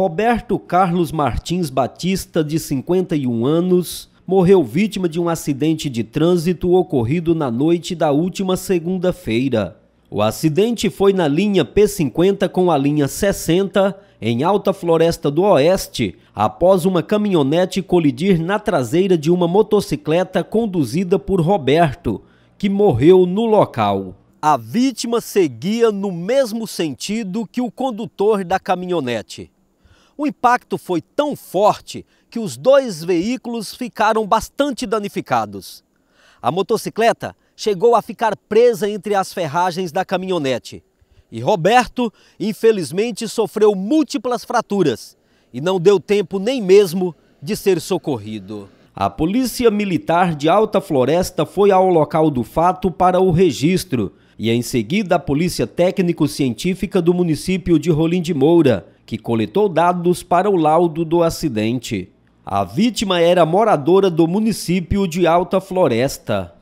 Roberto Carlos Martins Batista, de 51 anos, morreu vítima de um acidente de trânsito ocorrido na noite da última segunda-feira. O acidente foi na linha P50 com a linha 60, em Alta Floresta do Oeste, após uma caminhonete colidir na traseira de uma motocicleta conduzida por Roberto, que morreu no local. A vítima seguia no mesmo sentido que o condutor da caminhonete. O impacto foi tão forte que os dois veículos ficaram bastante danificados. A motocicleta chegou a ficar presa entre as ferragens da caminhonete. E Roberto, infelizmente, sofreu múltiplas fraturas e não deu tempo nem mesmo de ser socorrido. A Polícia Militar de Alta Floresta foi ao local do fato para o registro e em seguida a Polícia Técnico-Científica do município de Rolim de Moura, que coletou dados para o laudo do acidente. A vítima era moradora do município de Alta Floresta.